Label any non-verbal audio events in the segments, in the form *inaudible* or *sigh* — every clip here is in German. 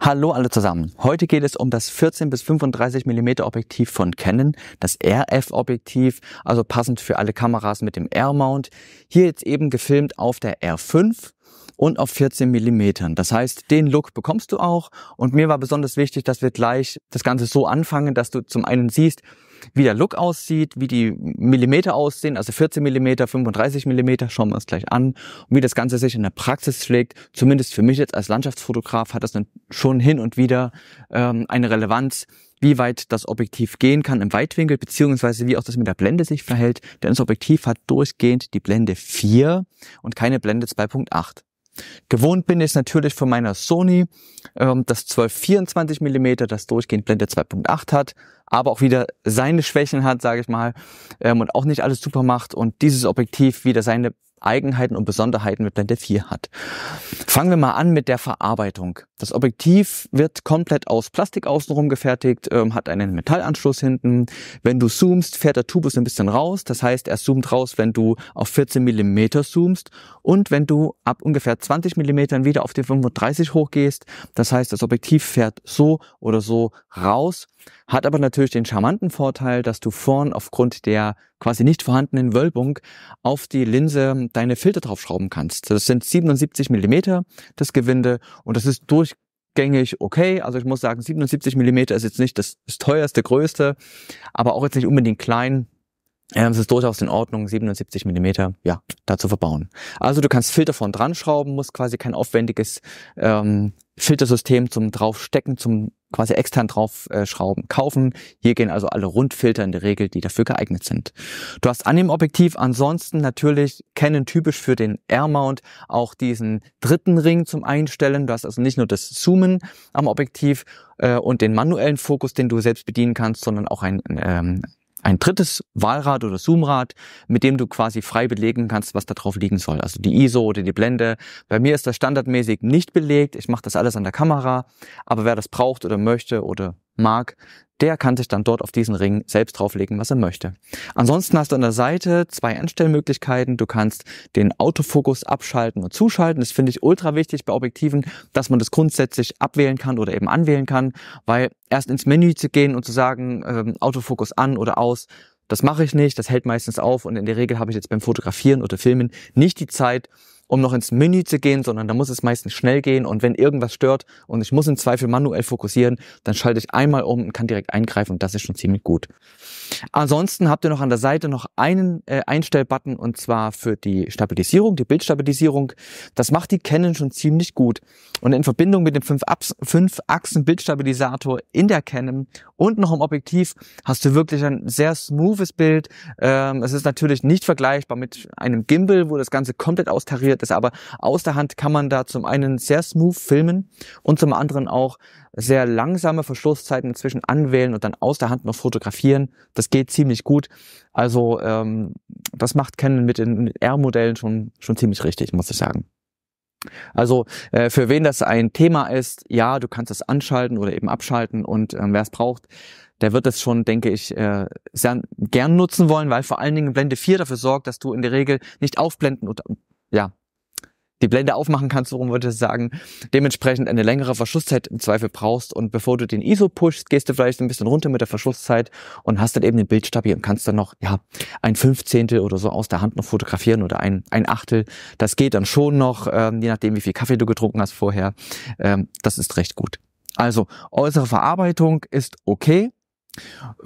Hallo alle zusammen. Heute geht es um das 14 bis 35 mm Objektiv von Canon, das RF Objektiv, also passend für alle Kameras mit dem R-Mount. Hier jetzt eben gefilmt auf der R5 und auf 14 mm. Das heißt, den Look bekommst du auch und mir war besonders wichtig, dass wir gleich das Ganze so anfangen, dass du zum einen siehst, wie der Look aussieht, wie die Millimeter aussehen, also 14 Millimeter, 35 Millimeter, schauen wir uns gleich an, und wie das Ganze sich in der Praxis schlägt. Zumindest für mich jetzt als Landschaftsfotograf hat das dann schon hin und wieder ähm, eine Relevanz, wie weit das Objektiv gehen kann im Weitwinkel, beziehungsweise wie auch das mit der Blende sich verhält. Denn das Objektiv hat durchgehend die Blende 4 und keine Blende 2.8. Gewohnt bin ich natürlich von meiner Sony, ähm, das 12-24 mm, das durchgehend Blende 2.8 hat, aber auch wieder seine Schwächen hat, sage ich mal, ähm, und auch nicht alles super macht und dieses Objektiv wieder seine Eigenheiten und Besonderheiten mit Blende 4 hat. Fangen wir mal an mit der Verarbeitung. Das Objektiv wird komplett aus Plastik außenrum gefertigt, ähm, hat einen Metallanschluss hinten. Wenn du zoomst, fährt der Tubus ein bisschen raus. Das heißt, er zoomt raus, wenn du auf 14 Millimeter zoomst und wenn du ab ungefähr 20 Millimetern wieder auf die 35 hochgehst. Das heißt, das Objektiv fährt so oder so raus. Hat aber natürlich den charmanten Vorteil, dass du vorn aufgrund der quasi nicht vorhandenen Wölbung auf die Linse deine Filter draufschrauben kannst. Das sind 77 Millimeter das Gewinde und das ist durch gängig okay. Also ich muss sagen, 77 Millimeter ist jetzt nicht das, das teuerste, größte, aber auch jetzt nicht unbedingt klein. Ähm, es ist durchaus in Ordnung, 77 Millimeter, ja, da zu verbauen. Also du kannst Filter von dran schrauben, musst quasi kein aufwendiges ähm, Filtersystem zum draufstecken, zum quasi extern draufschrauben, äh, kaufen. Hier gehen also alle Rundfilter in der Regel, die dafür geeignet sind. Du hast an dem Objektiv ansonsten natürlich kennen typisch für den R-Mount auch diesen dritten Ring zum Einstellen. Du hast also nicht nur das Zoomen am Objektiv äh, und den manuellen Fokus, den du selbst bedienen kannst, sondern auch ein ähm, ein drittes Wahlrad oder Zoomrad, mit dem du quasi frei belegen kannst, was da drauf liegen soll. Also die ISO oder die Blende. Bei mir ist das standardmäßig nicht belegt. Ich mache das alles an der Kamera. Aber wer das braucht oder möchte oder mag, der kann sich dann dort auf diesen Ring selbst drauflegen, was er möchte. Ansonsten hast du an der Seite zwei Einstellmöglichkeiten. Du kannst den Autofokus abschalten und zuschalten. Das finde ich ultra wichtig bei Objektiven, dass man das grundsätzlich abwählen kann oder eben anwählen kann, weil erst ins Menü zu gehen und zu sagen, ähm, Autofokus an oder aus, das mache ich nicht, das hält meistens auf und in der Regel habe ich jetzt beim Fotografieren oder Filmen nicht die Zeit, um noch ins Menü zu gehen, sondern da muss es meistens schnell gehen und wenn irgendwas stört und ich muss im Zweifel manuell fokussieren, dann schalte ich einmal um und kann direkt eingreifen und das ist schon ziemlich gut. Ansonsten habt ihr noch an der Seite noch einen äh, Einstellbutton und zwar für die Stabilisierung, die Bildstabilisierung. Das macht die Canon schon ziemlich gut und in Verbindung mit dem 5-Achsen-Bildstabilisator in der Canon und noch im Objektiv hast du wirklich ein sehr smoothes Bild. Ähm, es ist natürlich nicht vergleichbar mit einem Gimbal, wo das Ganze komplett austariert ist. Aber aus der Hand kann man da zum einen sehr smooth filmen und zum anderen auch sehr langsame Verschlusszeiten inzwischen anwählen und dann aus der Hand noch fotografieren. Das geht ziemlich gut. Also ähm, das macht Canon mit den R-Modellen schon, schon ziemlich richtig, muss ich sagen. Also äh, für wen das ein Thema ist, ja, du kannst es anschalten oder eben abschalten und äh, wer es braucht, der wird es schon, denke ich, äh, sehr gern nutzen wollen, weil vor allen Dingen Blende 4 dafür sorgt, dass du in der Regel nicht aufblenden oder ja, die Blende aufmachen kannst, worum würde ich sagen, dementsprechend eine längere Verschlusszeit im Zweifel brauchst und bevor du den ISO pushst, gehst du vielleicht ein bisschen runter mit der Verschlusszeit und hast dann eben den Bildstabil und kannst dann noch, ja, ein Fünfzehntel oder so aus der Hand noch fotografieren oder ein, ein Achtel. Das geht dann schon noch, ähm, je nachdem, wie viel Kaffee du getrunken hast vorher. Ähm, das ist recht gut. Also, äußere Verarbeitung ist okay.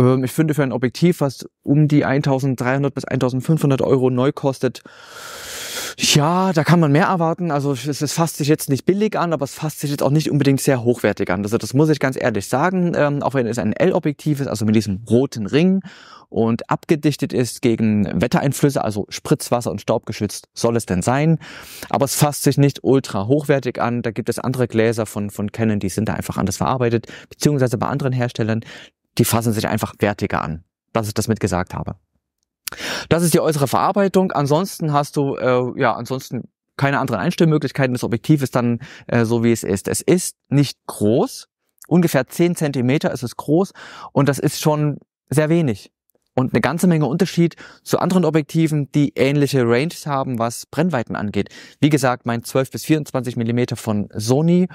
Ähm, ich finde für ein Objektiv, was um die 1300 bis 1500 Euro neu kostet, ja, da kann man mehr erwarten. Also es, es fasst sich jetzt nicht billig an, aber es fasst sich jetzt auch nicht unbedingt sehr hochwertig an. Also das muss ich ganz ehrlich sagen, ähm, auch wenn es ein L-Objektiv ist, also mit diesem roten Ring und abgedichtet ist gegen Wettereinflüsse, also Spritzwasser und Staub geschützt soll es denn sein. Aber es fasst sich nicht ultra hochwertig an. Da gibt es andere Gläser von, von Canon, die sind da einfach anders verarbeitet, beziehungsweise bei anderen Herstellern, die fassen sich einfach wertiger an. dass ich das mit gesagt habe. Das ist die äußere Verarbeitung. Ansonsten hast du, äh, ja, ansonsten keine anderen Einstellmöglichkeiten. Das Objektiv ist dann äh, so, wie es ist. Es ist nicht groß. Ungefähr zehn Zentimeter ist es groß. Und das ist schon sehr wenig und eine ganze Menge Unterschied zu anderen Objektiven, die ähnliche Ranges haben, was Brennweiten angeht. Wie gesagt, mein 12 bis 24 Millimeter von Sony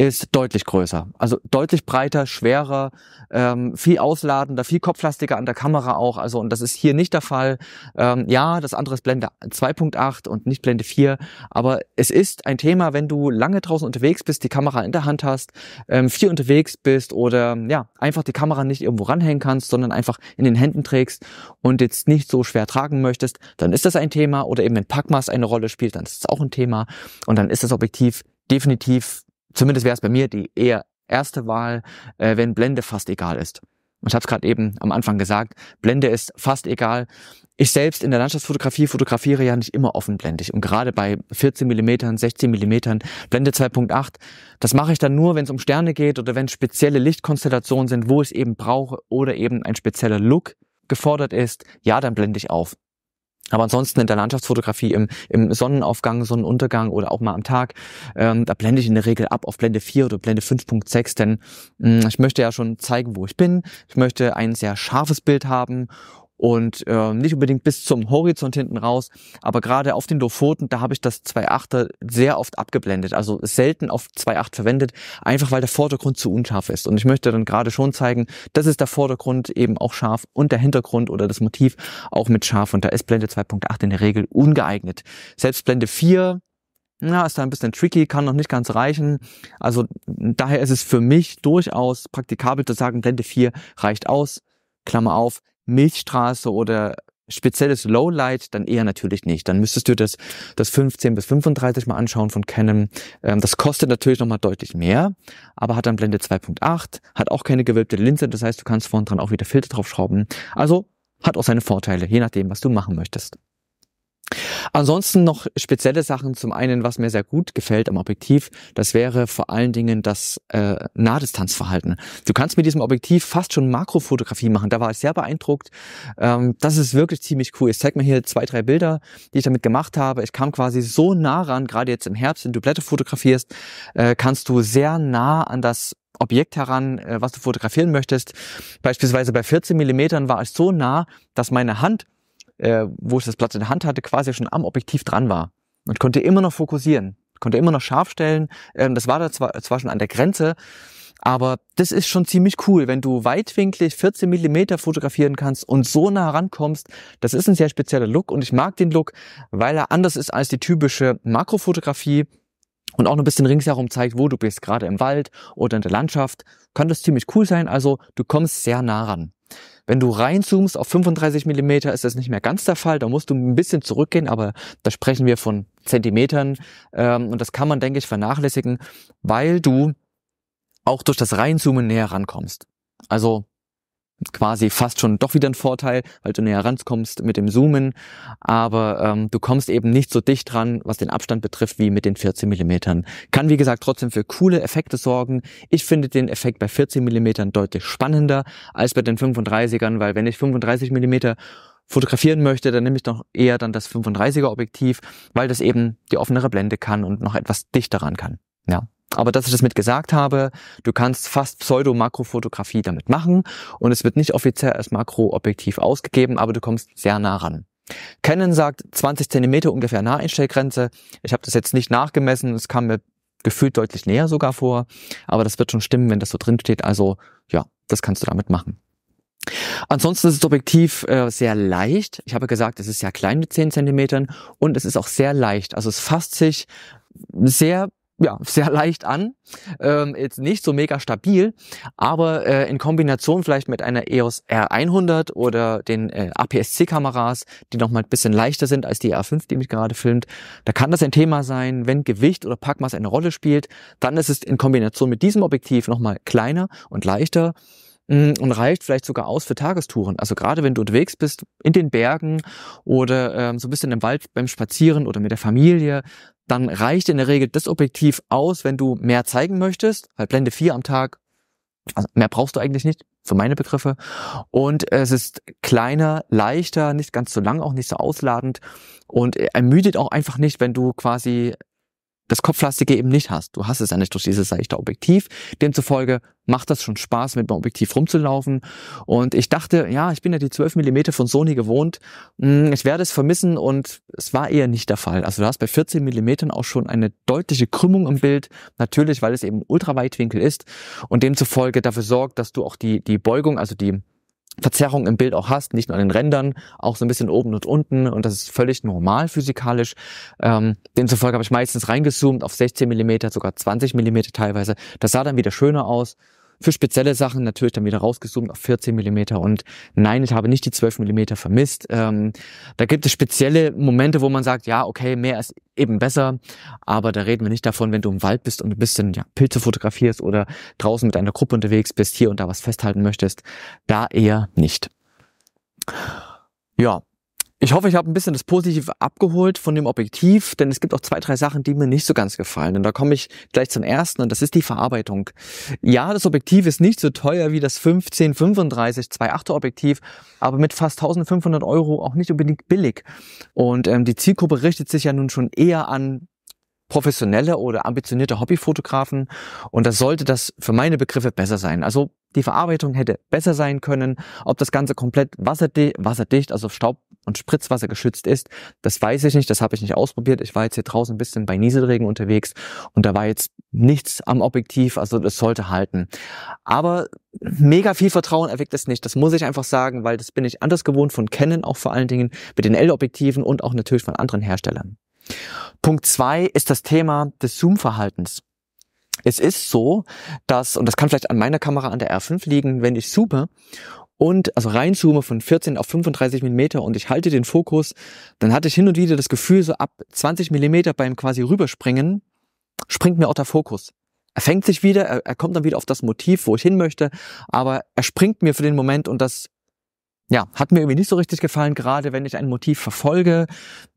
ist deutlich größer, also deutlich breiter, schwerer, ähm, viel ausladender, viel kopflastiger an der Kamera auch. Also und das ist hier nicht der Fall. Ähm, ja, das andere ist Blende 2.8 und nicht Blende 4, aber es ist ein Thema, wenn du lange draußen unterwegs bist, die Kamera in der Hand hast, ähm, viel unterwegs bist oder ja einfach die Kamera nicht irgendwo ranhängen kannst, sondern einfach in den Händen trägst trägst und jetzt nicht so schwer tragen möchtest, dann ist das ein Thema oder eben wenn Packmaß eine Rolle spielt, dann ist das auch ein Thema und dann ist das Objektiv definitiv, zumindest wäre es bei mir die eher erste Wahl, äh, wenn Blende fast egal ist. ich habe es gerade eben am Anfang gesagt, Blende ist fast egal. Ich selbst in der Landschaftsfotografie fotografiere ja nicht immer offenblendig. Und gerade bei 14 Millimetern, 16 Millimetern, Blende 2.8, das mache ich dann nur, wenn es um Sterne geht oder wenn spezielle Lichtkonstellationen sind, wo ich es eben brauche oder eben ein spezieller Look gefordert ist, ja, dann blende ich auf. Aber ansonsten in der Landschaftsfotografie im, im Sonnenaufgang, Sonnenuntergang oder auch mal am Tag, ähm, da blende ich in der Regel ab auf Blende 4 oder Blende 5.6, denn mh, hm, ich möchte ja schon zeigen, wo ich bin. Ich möchte ein sehr scharfes Bild haben und äh, nicht unbedingt bis zum Horizont hinten raus, aber gerade auf den Lofoten, da habe ich das 2.8er sehr oft abgeblendet, also selten auf 2.8 verwendet, einfach weil der Vordergrund zu unscharf ist und ich möchte dann gerade schon zeigen, das ist der Vordergrund eben auch scharf und der Hintergrund oder das Motiv auch mit scharf und da ist Blende 2.8 in der Regel ungeeignet. Selbst Blende 4 na, ist da ein bisschen tricky, kann noch nicht ganz reichen. Also daher ist es für mich durchaus praktikabel zu sagen, Blende 4 reicht aus. Klammer auf, Milchstraße oder spezielles Lowlight, dann eher natürlich nicht. Dann müsstest du das, das 15 bis 35 mal anschauen von Canon. Ähm, das kostet natürlich nochmal deutlich mehr, aber hat dann Blende 2.8, hat auch keine gewölbte Linse, das heißt, du kannst vorn dran auch wieder Filter draufschrauben. Also hat auch seine Vorteile, je nachdem, was du machen möchtest. Ansonsten noch spezielle Sachen. Zum einen, was mir sehr gut gefällt am Objektiv, das wäre vor allen Dingen das äh, Nahdistanzverhalten. Du kannst mit diesem Objektiv fast schon Makrofotografie machen. Da war ich sehr beeindruckt. Ähm, das ist wirklich ziemlich cool. Ich zeig mir hier zwei, drei Bilder, die ich damit gemacht habe. Ich kam quasi so nah ran, gerade jetzt im Herbst, wenn du Blätter fotografierst, äh, kannst du sehr nah an das Objekt heran, äh, was du fotografieren möchtest. Beispielsweise bei 14 Millimetern war ich so nah, dass meine Hand äh, wo ich das Blatt in der Hand hatte, quasi schon am Objektiv dran war und konnte immer noch fokussieren, konnte immer noch scharf stellen. Ähm, das war da zwar, zwar schon an der Grenze, aber das ist schon ziemlich cool, wenn du weitwinklig 14 Millimeter fotografieren kannst und so nah rankommst. Das ist ein sehr spezieller Look und ich mag den Look, weil er anders ist als die typische Makrofotografie und auch noch ein bisschen ringsherum zeigt, wo du bist, gerade im Wald oder in der Landschaft. Kann das ziemlich cool sein, also du kommst sehr nah ran. Wenn du reinzoomst auf 35 Millimeter, ist das nicht mehr ganz der Fall. Da musst du ein bisschen zurückgehen, aber da sprechen wir von Zentimetern. Ähm, und das kann man, denke ich, vernachlässigen, weil du auch durch das Reinzoomen näher rankommst. Also quasi fast schon doch wieder ein Vorteil, weil du näher rankommst mit dem Zoomen, aber ähm, du kommst eben nicht so dicht dran, was den Abstand betrifft, wie mit den 14 Millimetern. Kann wie gesagt trotzdem für coole Effekte sorgen. Ich finde den Effekt bei 14 Millimetern deutlich spannender als bei den 35ern, weil wenn ich 35 Millimeter fotografieren möchte, dann nehme ich doch eher dann das 35er Objektiv, weil das eben die offenere Blende kann und noch etwas dichter ran kann. Ja. Aber dass ich das mit gesagt habe, du kannst fast Pseudo-Makrofotografie damit machen und es wird nicht offiziell als Makroobjektiv ausgegeben, aber du kommst sehr nah ran. Canon sagt 20 Zentimeter ungefähr Naheinstellgrenze. Ich habe das jetzt nicht nachgemessen, es kam mir gefühlt deutlich näher sogar vor, aber das wird schon stimmen, wenn das so drin steht. Also ja, das kannst du damit machen. Ansonsten ist das Objektiv äh, sehr leicht. Ich habe gesagt, es ist sehr klein mit 10 Zentimetern und es ist auch sehr leicht. Also es fasst sich sehr ja, *laughs* sehr leicht an, ähm, jetzt nicht so mega stabil, aber äh, in Kombination vielleicht mit einer EOS R100 oder den äh, APS-C-Kameras, die nochmal ein bisschen leichter sind als die R5, die mich gerade filmt, da kann das ein Thema sein, wenn Gewicht oder Packmaß eine Rolle spielt, dann ist es in Kombination mit diesem Objektiv nochmal kleiner und leichter mm, und reicht vielleicht sogar aus für Tagestouren. Also gerade wenn du unterwegs bist in den Bergen oder ähm, so ein bisschen im Wald beim Spazieren oder mit der Familie, dann reicht in der Regel das Objektiv aus, wenn du mehr zeigen möchtest, weil halt Blende 4 am Tag, also mehr brauchst du eigentlich nicht, für meine Begriffe. Und es ist kleiner, leichter, nicht ganz so lang, auch nicht so ausladend und ermüdet auch einfach nicht, wenn du quasi das Kopflastige eben nicht hast. Du hast es ja nicht durch dieses seichte Objektiv. Demzufolge macht das schon Spaß, mit dem Objektiv rumzulaufen. Und ich dachte, ja, ich bin ja die 12 Millimeter von Sony gewohnt. Hm, ich werde es vermissen und es war eher nicht der Fall. Also du hast bei 14 Millimetern auch schon eine deutliche Krümmung im Bild. Natürlich, weil es eben Ultraweitwinkel ist und demzufolge dafür sorgt, dass du auch die, die Beugung, also die Verzerrung im Bild auch hast, nicht nur an den Rändern, auch so ein bisschen oben und unten und das ist völlig normal physikalisch. Ähm, demzufolge habe ich meistens reingezoomt auf 16 Millimeter, sogar 20 Millimeter teilweise. Das sah dann wieder schöner aus für spezielle Sachen natürlich dann wieder rausgezoomt auf 14 Millimeter und nein, ich habe nicht die 12 Millimeter vermisst. Ähm, da gibt es spezielle Momente, wo man sagt, ja, okay, mehr ist eben besser, aber da reden wir nicht davon, wenn du im Wald bist und ein bisschen ja, Pilze fotografierst oder draußen mit einer Gruppe unterwegs bist, hier und da was festhalten möchtest, da eher nicht. Ja, ich hoffe, ich habe ein bisschen das Positive abgeholt von dem Objektiv, denn es gibt auch zwei, drei Sachen, die mir nicht so ganz gefallen. Und da komme ich gleich zum ersten und das ist die Verarbeitung. Ja, das Objektiv ist nicht so teuer wie das 1535 2.8er Objektiv, aber mit fast 1500 Euro auch nicht unbedingt billig. Und ähm, die Zielgruppe richtet sich ja nun schon eher an professionelle oder ambitionierte Hobbyfotografen und das sollte das für meine Begriffe besser sein. Also die Verarbeitung hätte besser sein können. Ob das Ganze komplett wasserdicht, wasserdicht also Staub und Spritzwasser geschützt ist, das weiß ich nicht, das habe ich nicht ausprobiert. Ich war jetzt hier draußen ein bisschen bei Nieselregen unterwegs und da war jetzt nichts am Objektiv, also das sollte halten. Aber mega viel Vertrauen erweckt es nicht, das muss ich einfach sagen, weil das bin ich anders gewohnt von Canon auch vor allen Dingen mit den L-Objektiven und auch natürlich von anderen Herstellern. Punkt zwei ist das Thema des Zoom-Verhaltens. Es ist so, dass, und das kann vielleicht an meiner Kamera an der R5 liegen, wenn ich zoome und also reinzoome von 14 auf 35 Millimeter und ich halte den Fokus, dann hatte ich hin und wieder das Gefühl, so ab 20 Millimeter beim quasi rüberspringen, springt mir auch der Fokus. Er fängt sich wieder, er, er kommt dann wieder auf das Motiv, wo ich hin möchte, aber er springt mir für den Moment und das ja, hat mir irgendwie nicht so richtig gefallen, gerade wenn ich ein Motiv verfolge,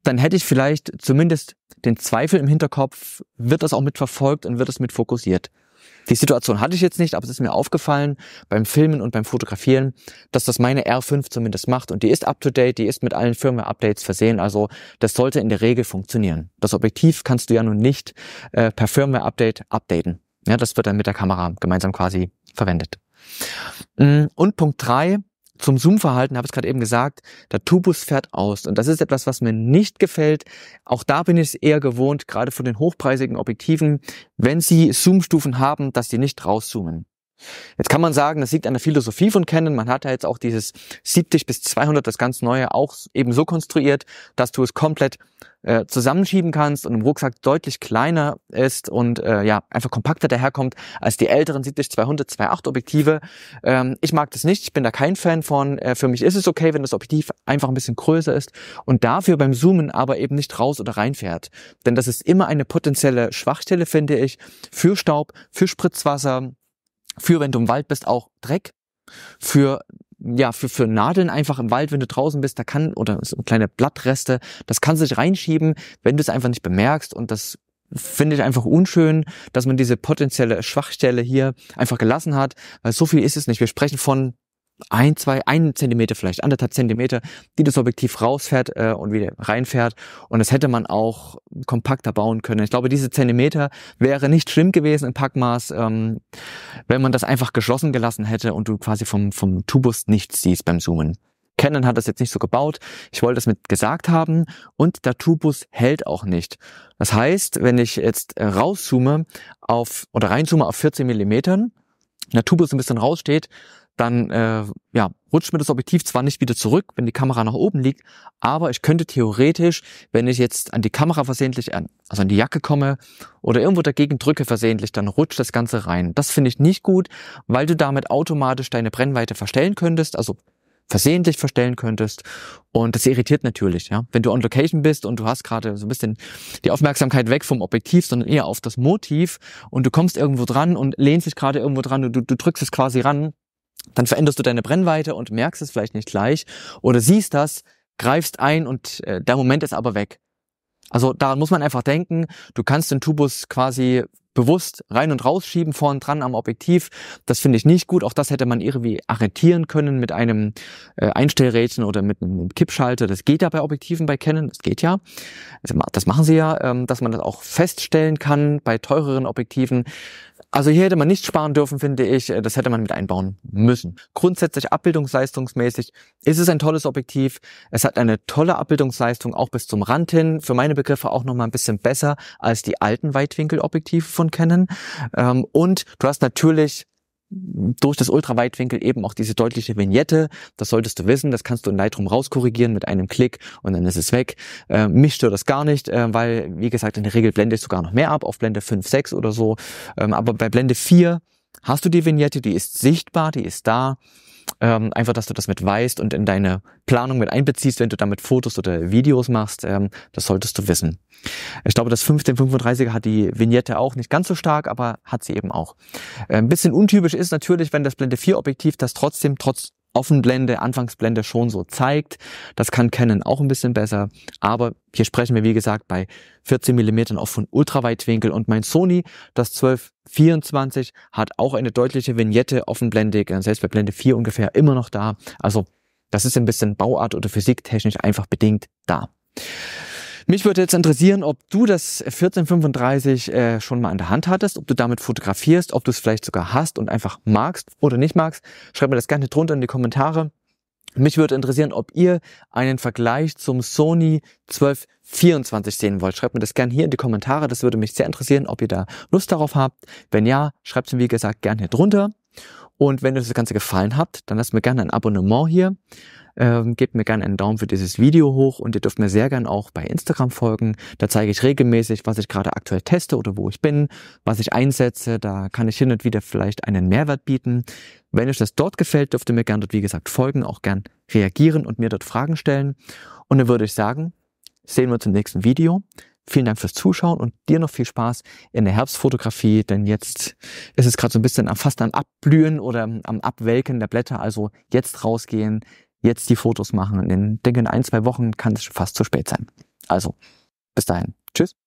dann hätte ich vielleicht zumindest den Zweifel im Hinterkopf, wird das auch mit verfolgt und wird es mit fokussiert. Die Situation hatte ich jetzt nicht, aber es ist mir aufgefallen beim Filmen und beim Fotografieren, dass das meine R5 zumindest macht und die ist up to date, die ist mit allen Firmware-Updates versehen, also das sollte in der Regel funktionieren. Das Objektiv kannst du ja nun nicht äh, per Firmware-Update updaten. Ja, das wird dann mit der Kamera gemeinsam quasi verwendet. Mm, und Punkt drei zum Zoom-Verhalten habe ich es gerade eben gesagt, der Tubus fährt aus. Und das ist etwas, was mir nicht gefällt. Auch da bin ich es eher gewohnt, gerade von den hochpreisigen Objektiven, wenn sie Zoom-Stufen haben, dass die nicht rauszoomen. Jetzt kann man sagen, das liegt an der Philosophie von Canon. Man hat ja jetzt auch dieses 70 bis 200, das ganz neue, auch eben so konstruiert, dass du es komplett äh, zusammenschieben kannst und im Rucksack deutlich kleiner ist und äh, ja einfach kompakter daherkommt als die älteren 70 200 2.8 Objektive. Ähm, ich mag das nicht, ich bin da kein Fan von. Äh, für mich ist es okay, wenn das Objektiv einfach ein bisschen größer ist und dafür beim Zoomen aber eben nicht raus oder reinfährt. Denn das ist immer eine potenzielle Schwachstelle, finde ich, für Staub, für Spritzwasser, für, wenn du im Wald bist, auch Dreck, für ja, für, für Nadeln einfach im Wald, wenn du draußen bist, da kann, oder so kleine Blattreste, das kann sich reinschieben, wenn du es einfach nicht bemerkst und das finde ich einfach unschön, dass man diese potenzielle Schwachstelle hier einfach gelassen hat, weil so viel ist es nicht. Wir sprechen von ein, zwei, ein Zentimeter vielleicht, anderthalb Zentimeter, die das Objektiv rausfährt äh, und wieder reinfährt. Und das hätte man auch kompakter bauen können. Ich glaube, diese Zentimeter wäre nicht schlimm gewesen im Packmaß, ähm, wenn man das einfach geschlossen gelassen hätte und du quasi vom, vom Tubus nichts siehst beim Zoomen. Canon hat das jetzt nicht so gebaut. Ich wollte das mit gesagt haben. Und der Tubus hält auch nicht. Das heißt, wenn ich jetzt äh, rauszoome auf, oder reinzoome auf 14 Millimetern, der Tubus ein bisschen raussteht, dann äh, ja, rutscht mir das Objektiv zwar nicht wieder zurück, wenn die Kamera nach oben liegt, aber ich könnte theoretisch, wenn ich jetzt an die Kamera versehentlich, an, also an die Jacke komme oder irgendwo dagegen drücke versehentlich, dann rutscht das Ganze rein. Das finde ich nicht gut, weil du damit automatisch deine Brennweite verstellen könntest, also versehentlich verstellen könntest. Und das irritiert natürlich, ja. Wenn du on location bist und du hast gerade so ein bisschen die Aufmerksamkeit weg vom Objektiv, sondern eher auf das Motiv und du kommst irgendwo dran und lehnst dich gerade irgendwo dran und du, du drückst es quasi ran, dann veränderst du deine Brennweite und merkst es vielleicht nicht gleich oder siehst das, greifst ein und äh, der Moment ist aber weg. Also daran muss man einfach denken, du kannst den Tubus quasi bewusst rein und rausschieben vorn dran am Objektiv. Das finde ich nicht gut. Auch das hätte man irgendwie arretieren können mit einem äh, Einstellrädchen oder mit einem Kippschalter. Das geht ja bei Objektiven bei Canon. Das geht ja. Also das machen sie ja, ähm, dass man das auch feststellen kann bei teureren Objektiven. Also hier hätte man nicht sparen dürfen, finde ich. Äh, das hätte man mit einbauen müssen. Grundsätzlich abbildungsleistungsmäßig ist es ein tolles Objektiv. Es hat eine tolle Abbildungsleistung auch bis zum Rand hin. Für meine Begriffe auch nochmal ein bisschen besser als die alten Weitwinkelobjektive Smartphone kennen. Ähm, und du hast natürlich durch das Ultraweitwinkel eben auch diese deutliche Vignette. Das solltest du wissen. Das kannst du in Lightroom rauskorrigieren mit einem Klick und dann ist es weg. Äh, mich stört das gar nicht, äh, weil, wie gesagt, in der Regel blende ich sogar noch mehr ab auf Blende 5, 6 oder so. Ähm, aber bei Blende 4 hast du die Vignette, die ist sichtbar, die ist da. Ähm, einfach, dass du das mit weißt und in deine Planung mit einbeziehst, wenn du damit Fotos oder Videos machst. Ähm, das solltest du wissen. Ich glaube, das 1535er hat die Vignette auch nicht ganz so stark, aber hat sie eben auch. Ein ähm, bisschen untypisch ist natürlich, wenn das Blende 4 Objektiv das trotzdem trotz Offenblende, Anfangsblende schon so zeigt. Das kann Canon auch ein bisschen besser. Aber hier sprechen wir, wie gesagt, bei 14 Millimetern auch von Ultraweitwinkel. Und mein Sony, das 1224, hat auch eine deutliche Vignette offenblendig, selbst bei Blende 4 ungefähr immer noch da. Also das ist ein bisschen Bauart oder physiktechnisch einfach bedingt da. Mich würde jetzt interessieren, ob du das 1435 äh, schon mal in der Hand hattest, ob du damit fotografierst, ob du es vielleicht sogar hast und einfach magst oder nicht magst. Schreib mir das gerne drunter in die Kommentare. Mich würde interessieren, ob ihr einen Vergleich zum Sony 1224 sehen wollt. Schreibt mir das gerne hier in die Kommentare. Das würde mich sehr interessieren, ob ihr da Lust darauf habt. Wenn ja, schreibt es mir wie gesagt gerne hier drunter. Und wenn euch das Ganze gefallen hat, dann lasst mir gerne ein Abonnement hier. Ähm, gebt mir gerne einen Daumen für dieses Video hoch und ihr dürft mir sehr gerne auch bei Instagram folgen. Da zeige ich regelmäßig, was ich gerade aktuell teste oder wo ich bin, was ich einsetze. Da kann ich hin und wieder vielleicht einen Mehrwert bieten. Wenn euch das dort gefällt, dürft ihr mir gerne dort, wie gesagt, folgen, auch gern reagieren und mir dort Fragen stellen. Und dann würde ich sagen, sehen wir uns im nächsten Video. Vielen Dank fürs Zuschauen und dir noch viel Spaß in der Herbstfotografie, denn jetzt ist es gerade so ein bisschen fast am Abblühen oder am Abwelken der Blätter. Also jetzt rausgehen, jetzt die Fotos machen. Ich denke, in ein, zwei Wochen kann es schon fast zu spät sein. Also, bis dahin. Tschüss.